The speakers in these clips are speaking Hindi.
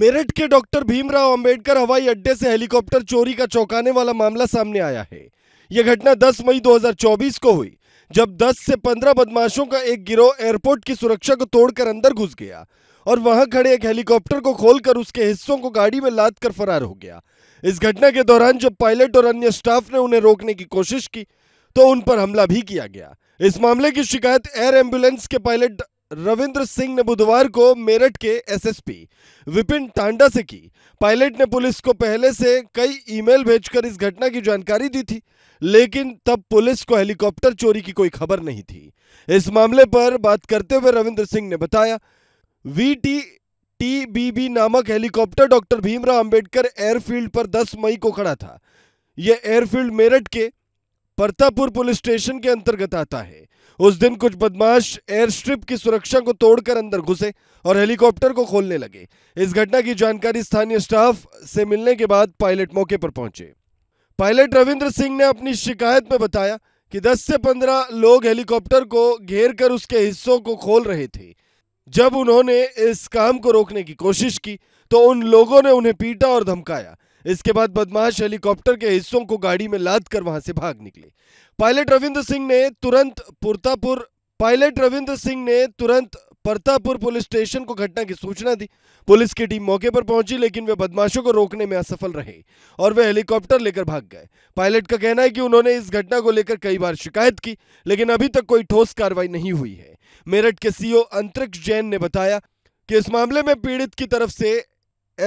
मेरठ के डॉक्टर भीमराव अंबेडकर हवाई अड्डे से हेलीकॉप्टर चोरी का चौंकाने वाला मामला सामने आया है यह घटना 10 मई 2024 को हुई जब 10 से 15 बदमाशों का एक गिरोह एयरपोर्ट की सुरक्षा को तोड़कर अंदर घुस गया और वहां खड़े एक हेलीकॉप्टर को खोलकर उसके हिस्सों को गाड़ी में लाद फरार हो गया इस घटना के दौरान जब पायलट और अन्य स्टाफ ने उन्हें रोकने की कोशिश की तो उन पर हमला भी किया गया इस मामले की शिकायत एयर एम्बुलेंस के पायलट रविंद्र सिंह ने बुधवार को मेरठ के एसएसपी विपिन टांडा से की पायलट ने पुलिस को पहले से कई ईमेल भेजकर इस घटना की जानकारी दी थी लेकिन तब पुलिस को हेलीकॉप्टर चोरी की कोई खबर नहीं थी इस मामले पर बात करते हुए रविंद्र सिंह ने बताया वी टीबीबी नामक helicopter doctor Bhimrao Ambedkar airfield पर 10 मई को खड़ा था यह एयरफील्ड मेरठ के परतापुर पुलिस स्टेशन के अंतर्गत आता है उस दिन कुछ बदमाश एयर स्ट्रिप की सुरक्षा को तोड़कर अंदर घुसे और हेलीकॉप्टर को खोलने लगे इस घटना की जानकारी स्थानीय स्टाफ से मिलने के बाद पायलट मौके पर पहुंचे पायलट रविंद्र सिंह ने अपनी शिकायत में बताया कि 10 से 15 लोग हेलीकॉप्टर को घेर कर उसके हिस्सों को खोल रहे थे जब उन्होंने इस काम को रोकने की कोशिश की तो उन लोगों ने उन्हें पीटा और धमकाया इसके बाद बदमाश हेलीकॉप्टर के हिस्सों को गाड़ी में लाद कर वहां से भाग निकले पायलट रविंद्र सिंह ने तुरंत पुरतापुर पायलट रविंद्र सिंह ने तुरंत परतापुर पुलिस स्टेशन को घटना की सूचना दी पुलिस की टीम मौके पर पहुंची लेकिन वे बदमाशों को रोकने में असफल रहे और वे हेलीकॉप्टर लेकर भाग गए पायलट का कहना है कि उन्होंने इस घटना को लेकर कई बार शिकायत की लेकिन अभी तक कोई ठोस कार्रवाई नहीं हुई है मेरठ के सीओ अंतरिक्ष जैन ने बताया कि इस मामले में पीड़ित की तरफ से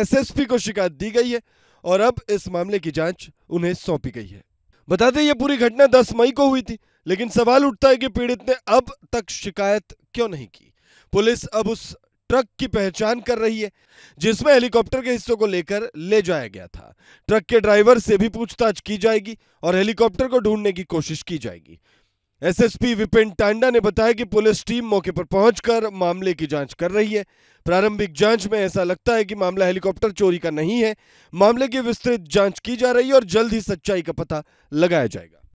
एस को शिकायत दी गई है और अब इस मामले की जांच उन्हें सौंपी गई है बता दें ये पूरी घटना 10 मई को हुई थी लेकिन सवाल उठता है कि पीड़ित ने अब तक शिकायत क्यों नहीं की पुलिस अब उस ट्रक की पहचान कर रही है जिसमें हेलीकॉप्टर के हिस्सों को लेकर ले जाया गया था ट्रक के ड्राइवर से भी पूछताछ की जाएगी और हेलीकॉप्टर को ढूंढने की कोशिश की जाएगी एसएसपी विपिन टांडा ने बताया कि पुलिस टीम मौके पर पहुंचकर मामले की जांच कर रही है प्रारंभिक जांच में ऐसा लगता है कि मामला हेलीकॉप्टर चोरी का नहीं है मामले की विस्तृत जांच की जा रही है और जल्द ही सच्चाई का पता लगाया जाएगा